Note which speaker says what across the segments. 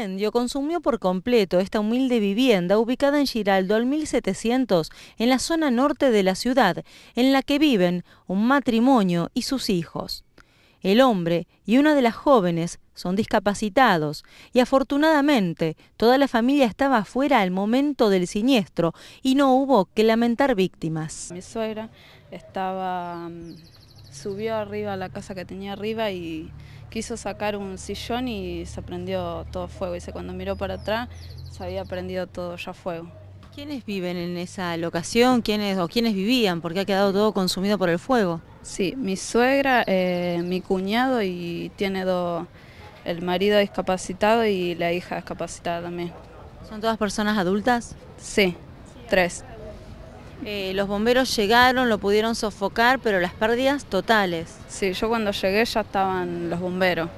Speaker 1: incendio consumió por completo esta humilde vivienda ubicada en Giraldo al 1700, en la zona norte de la ciudad, en la que viven un matrimonio y sus hijos. El hombre y una de las jóvenes son discapacitados y afortunadamente toda la familia estaba afuera al momento del siniestro y no hubo que lamentar víctimas.
Speaker 2: Mi suegra estaba mm, subió arriba a la casa que tenía arriba y quiso sacar un sillón y se prendió todo fuego. Y cuando miró para atrás se había prendido todo ya fuego.
Speaker 1: ¿Quiénes viven en esa locación? ¿Quiénes o quiénes vivían? Porque ha quedado todo consumido por el fuego.
Speaker 2: Sí, mi suegra, eh, mi cuñado y tiene dos, el marido discapacitado y la hija discapacitada también. ¿Son todas personas adultas? Sí, tres. Eh, los bomberos llegaron, lo pudieron sofocar, pero las pérdidas totales. Sí, yo cuando llegué ya estaban los bomberos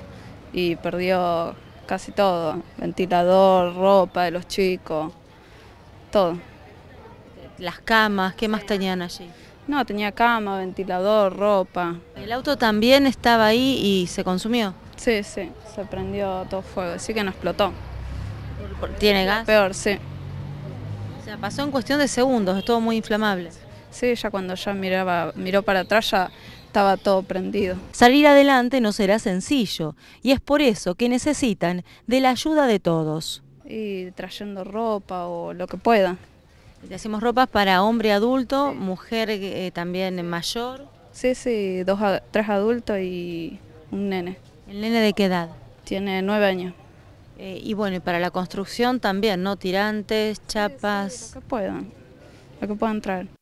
Speaker 2: y perdió casi todo, ventilador, ropa de los chicos, todo. Las camas, ¿qué más tenían allí? No, tenía cama, ventilador, ropa. ¿El auto también estaba ahí y se consumió? Sí, sí, se prendió todo fuego, así que no explotó. ¿Tiene gas? Peor, sí. O pasó en cuestión de segundos, estuvo muy inflamable. Sí, ya cuando ya miraba, miró para atrás ya estaba todo prendido.
Speaker 1: Salir adelante no será sencillo y es por eso que necesitan
Speaker 2: de la ayuda de todos. Y trayendo ropa o lo que pueda. Le hacemos ropas para hombre adulto, mujer eh, también mayor. Sí, sí, dos, tres adultos y un nene. ¿El nene de qué edad? Tiene nueve años. Eh, y
Speaker 1: bueno, y para la construcción también, ¿no? Tirantes, chapas. lo que puedan, lo que puedan traer.